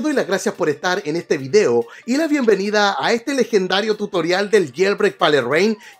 doy las gracias por estar en este video y la bienvenida a este legendario tutorial del jailbreak Pale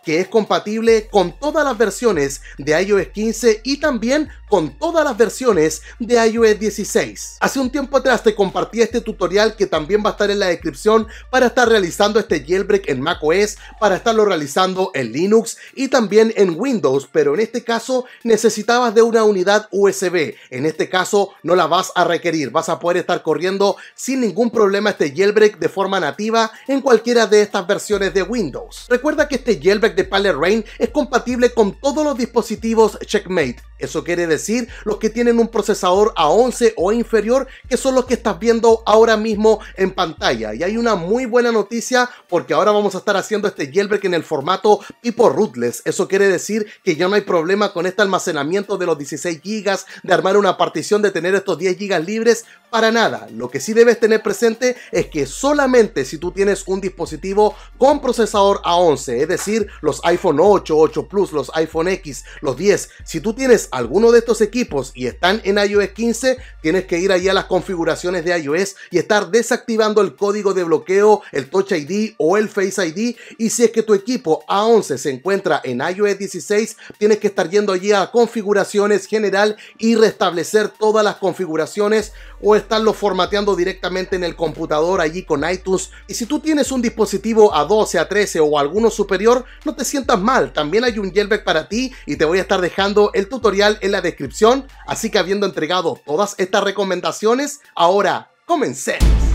que es compatible con todas las versiones de iOS 15 y también con todas las versiones de iOS 16. Hace un tiempo atrás te compartí este tutorial que también va a estar en la descripción para estar realizando este jailbreak en macOS, para estarlo realizando en Linux y también en Windows, pero en este caso necesitabas de una unidad USB. En este caso no la vas a requerir, vas a poder estar corriendo sin ningún problema este jailbreak de forma nativa en cualquiera de estas versiones de Windows. Recuerda que este jailbreak de Palette Rain es compatible con todos los dispositivos Checkmate. Eso quiere decir los que tienen un procesador A11 o inferior, que son los que estás viendo ahora mismo en pantalla. Y hay una muy buena noticia porque ahora vamos a estar haciendo este jailbreak en el formato tipo rootless. Eso quiere decir que ya no hay problema con este almacenamiento de los 16 GB, de armar una partición, de tener estos 10 GB libres, para nada. Lo que debes tener presente es que solamente si tú tienes un dispositivo con procesador A11, es decir, los iPhone 8, 8 Plus, los iPhone X, los 10, si tú tienes alguno de estos equipos y están en iOS 15, tienes que ir ahí a las configuraciones de iOS y estar desactivando el código de bloqueo, el Touch ID o el Face ID. Y si es que tu equipo A11 se encuentra en iOS 16, tienes que estar yendo allí a configuraciones general y restablecer todas las configuraciones o estarlo formateando directamente en el computador allí con iTunes. Y si tú tienes un dispositivo A12, A13 o alguno superior, no te sientas mal. También hay un jailbreak para ti y te voy a estar dejando el tutorial en la descripción. Así que habiendo entregado todas estas recomendaciones, ahora comencemos.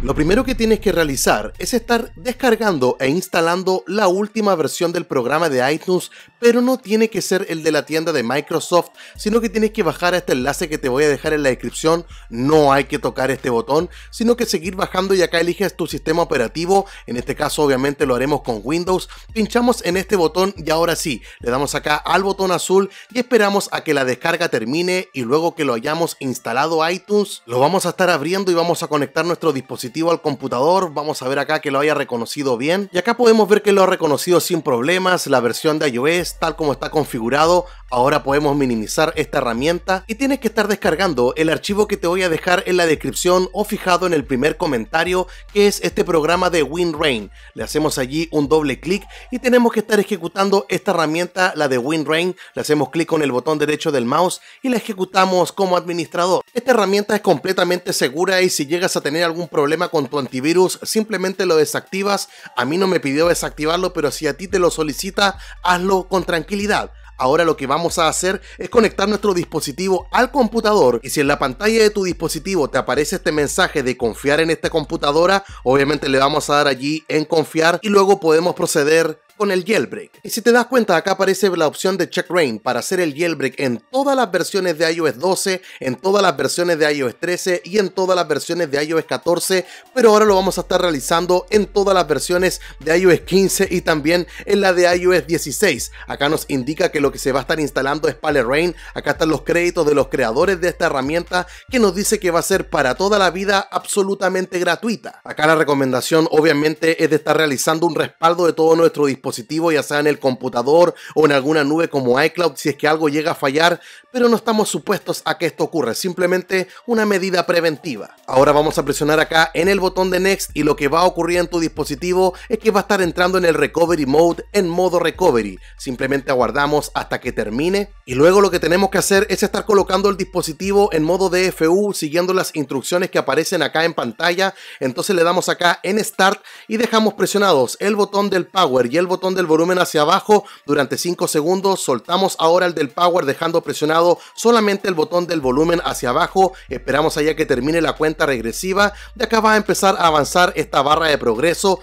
Lo primero que tienes que realizar es estar descargando e instalando la última versión del programa de iTunes, pero no tiene que ser el de la tienda de Microsoft, sino que tienes que bajar a este enlace que te voy a dejar en la descripción. No hay que tocar este botón, sino que seguir bajando y acá eliges tu sistema operativo. En este caso obviamente lo haremos con Windows. Pinchamos en este botón y ahora sí, le damos acá al botón azul y esperamos a que la descarga termine y luego que lo hayamos instalado iTunes, lo vamos a estar abriendo y vamos a conectar nuestro dispositivo al computador, vamos a ver acá que lo haya reconocido bien. Y acá podemos ver que lo ha reconocido sin problemas, la versión de iOS tal como está configurado. Ahora podemos minimizar esta herramienta y tienes que estar descargando el archivo que te voy a dejar en la descripción o fijado en el primer comentario que es este programa de WinRain. Le hacemos allí un doble clic y tenemos que estar ejecutando esta herramienta, la de WinRain. Le hacemos clic con el botón derecho del mouse y la ejecutamos como administrador. Esta herramienta es completamente segura y si llegas a tener algún problema con tu antivirus, simplemente lo desactivas. A mí no me pidió desactivarlo, pero si a ti te lo solicita, hazlo con tranquilidad. Ahora lo que vamos a hacer es conectar nuestro dispositivo al computador y si en la pantalla de tu dispositivo te aparece este mensaje de confiar en esta computadora, obviamente le vamos a dar allí en confiar y luego podemos proceder con el jailbreak. Y si te das cuenta, acá aparece la opción de Check Rain para hacer el jailbreak en todas las versiones de iOS 12, en todas las versiones de iOS 13 y en todas las versiones de iOS 14, pero ahora lo vamos a estar realizando en todas las versiones de iOS 15 y también en la de iOS 16. Acá nos indica que lo que se va a estar instalando es Pale Acá están los créditos de los creadores de esta herramienta que nos dice que va a ser para toda la vida absolutamente gratuita. Acá la recomendación obviamente es de estar realizando un respaldo de todo nuestro dispositivo ya sea en el computador o en alguna nube como iCloud, si es que algo llega a fallar, pero no estamos supuestos a que esto ocurra, simplemente una medida preventiva. Ahora vamos a presionar acá en el botón de Next y lo que va a ocurrir en tu dispositivo es que va a estar entrando en el Recovery Mode, en modo Recovery. Simplemente aguardamos hasta que termine y luego lo que tenemos que hacer es estar colocando el dispositivo en modo DFU siguiendo las instrucciones que aparecen acá en pantalla. Entonces le damos acá en Start y dejamos presionados el botón del Power y el botón del volumen hacia abajo durante 5 segundos, soltamos ahora el del power dejando presionado solamente el botón del volumen hacia abajo, esperamos allá que termine la cuenta regresiva, de acá va a empezar a avanzar esta barra de progreso,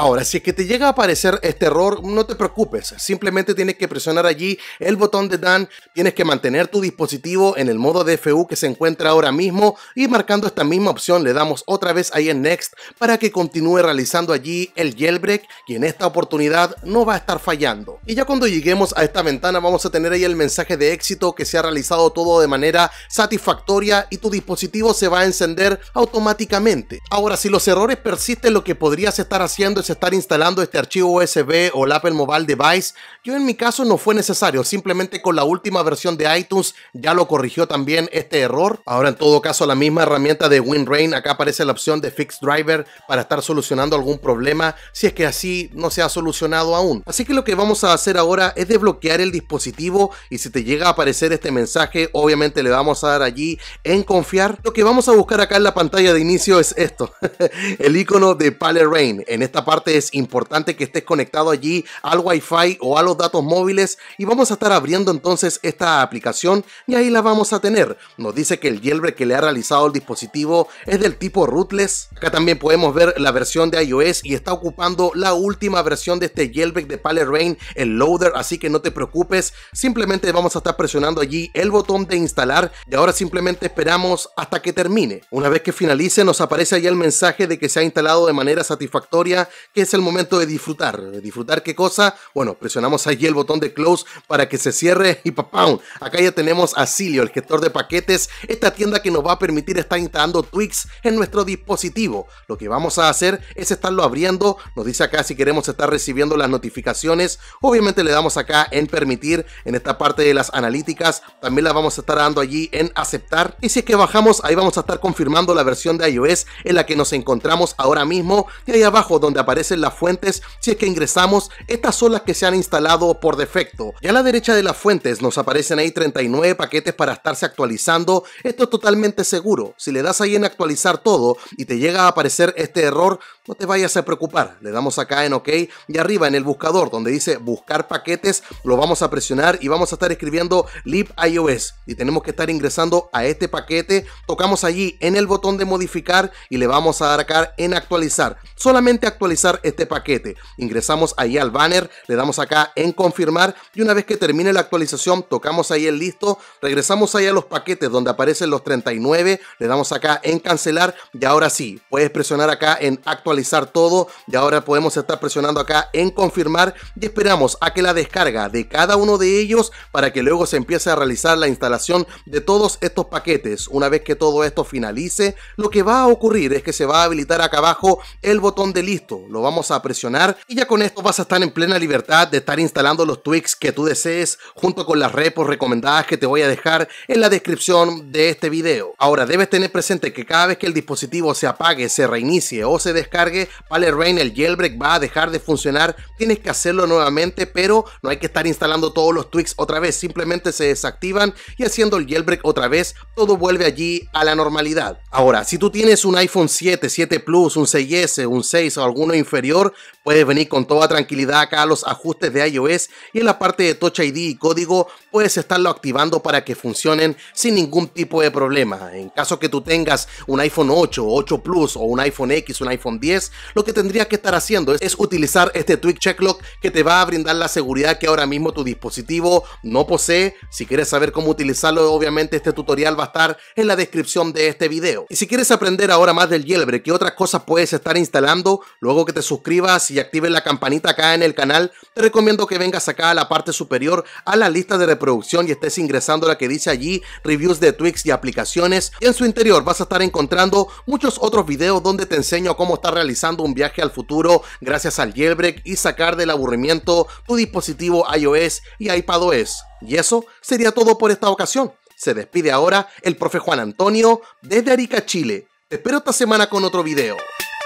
Ahora, si es que te llega a aparecer este error, no te preocupes, simplemente tienes que presionar allí el botón de DAN, tienes que mantener tu dispositivo en el modo DFU que se encuentra ahora mismo y marcando esta misma opción le damos otra vez ahí en Next para que continúe realizando allí el jailbreak y en esta oportunidad no va a estar fallando. Y ya cuando lleguemos a esta ventana vamos a tener ahí el mensaje de éxito que se ha realizado todo de manera satisfactoria y tu dispositivo se va a encender automáticamente. Ahora, si los errores persisten, lo que podrías estar haciendo es estar instalando este archivo USB o el Apple Mobile Device. Yo en mi caso no fue necesario, simplemente con la última versión de iTunes ya lo corrigió también este error. Ahora en todo caso la misma herramienta de WinRAIN, acá aparece la opción de Fix Driver para estar solucionando algún problema si es que así no se ha solucionado aún. Así que lo que vamos a hacer ahora es desbloquear el dispositivo y si te llega a aparecer este mensaje, obviamente le vamos a dar allí en confiar. Lo que vamos a buscar acá en la pantalla de inicio es esto, el icono de Pale Rain. En esta parte es importante que estés conectado allí al wifi fi o a los datos móviles y vamos a estar abriendo entonces esta aplicación y ahí la vamos a tener. Nos dice que el jailbreak que le ha realizado el dispositivo es del tipo rootless. Acá también podemos ver la versión de iOS y está ocupando la última versión de este jailbreak de Pale Rain, el loader, así que no te preocupes, simplemente vamos a estar presionando allí el botón de instalar y ahora simplemente esperamos hasta que termine. Una vez que finalice nos aparece ahí el mensaje de que se ha instalado de manera satisfactoria que es el momento de disfrutar. ¿Disfrutar qué cosa? Bueno, presionamos allí el botón de close para que se cierre y papá. Acá ya tenemos a Silio, el gestor de paquetes, esta tienda que nos va a permitir estar instalando Twix en nuestro dispositivo. Lo que vamos a hacer es estarlo abriendo, nos dice acá si queremos estar recibiendo las notificaciones, obviamente le damos acá en permitir, en esta parte de las analíticas, también la vamos a estar dando allí en aceptar, y si es que bajamos, ahí vamos a estar confirmando la versión de iOS en la que nos encontramos ahora mismo, y ahí abajo donde aparece en las fuentes si es que ingresamos, estas son las que se han instalado por defecto. Ya a la derecha de las fuentes nos aparecen ahí 39 paquetes para estarse actualizando, esto es totalmente seguro, si le das ahí en actualizar todo y te llega a aparecer este error, no te vayas a preocupar, le damos acá en OK y arriba en el buscador donde dice buscar paquetes, lo vamos a presionar y vamos a estar escribiendo lib ios y tenemos que estar ingresando a este paquete, tocamos allí en el botón de modificar y le vamos a dar acá en actualizar, solamente actualizar este paquete. Ingresamos ahí al banner, le damos acá en confirmar y una vez que termine la actualización tocamos ahí el listo, regresamos ahí a los paquetes donde aparecen los 39, le damos acá en cancelar y ahora sí, puedes presionar acá en actualizar todo y ahora podemos estar presionando acá en confirmar y esperamos a que la descarga de cada uno de ellos para que luego se empiece a realizar la instalación de todos estos paquetes. Una vez que todo esto finalice, lo que va a ocurrir es que se va a habilitar acá abajo el botón de listo lo vamos a presionar y ya con esto vas a estar en plena libertad de estar instalando los tweaks que tú desees junto con las repos recomendadas que te voy a dejar en la descripción de este video. Ahora debes tener presente que cada vez que el dispositivo se apague, se reinicie o se descargue, el Rain el jailbreak va a dejar de funcionar, tienes que hacerlo nuevamente pero no hay que estar instalando todos los tweaks otra vez, simplemente se desactivan y haciendo el jailbreak otra vez todo vuelve allí a la normalidad. Ahora, si tú tienes un iPhone 7, 7 Plus, un 6S, un 6 o alguno inferior Puedes venir con toda tranquilidad acá a los ajustes de iOS y en la parte de Touch ID y código puedes estarlo activando para que funcionen sin ningún tipo de problema. En caso que tú tengas un iPhone 8, 8 Plus o un iPhone X, un iPhone 10, lo que tendrías que estar haciendo es, utilizar este Tweak Checklock que te va a brindar la seguridad que ahora mismo tu dispositivo no posee. Si quieres saber cómo utilizarlo, obviamente este tutorial va a estar en la descripción de este video. Y si quieres aprender ahora más del jailbreak, que otras cosas puedes estar instalando, luego que te suscribas y Active la campanita acá en el canal, te recomiendo que vengas acá a la parte superior a la lista de reproducción y estés ingresando la que dice allí reviews de tweaks y aplicaciones. en su interior vas a estar encontrando muchos otros videos donde te enseño cómo estar realizando un viaje al futuro gracias al jailbreak y sacar del aburrimiento tu dispositivo iOS y iPadOS. Y eso sería todo por esta ocasión. Se despide ahora el profe Juan Antonio desde Arica, Chile. Te espero esta semana con otro video.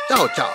Chao, chao.